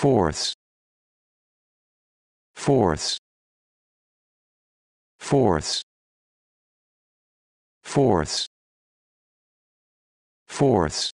fourths fourths fourths fourths fourths